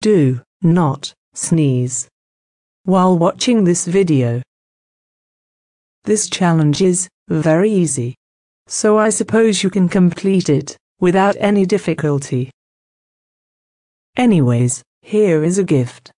Do not sneeze while watching this video. This challenge is very easy, so I suppose you can complete it without any difficulty. Anyways, here is a gift.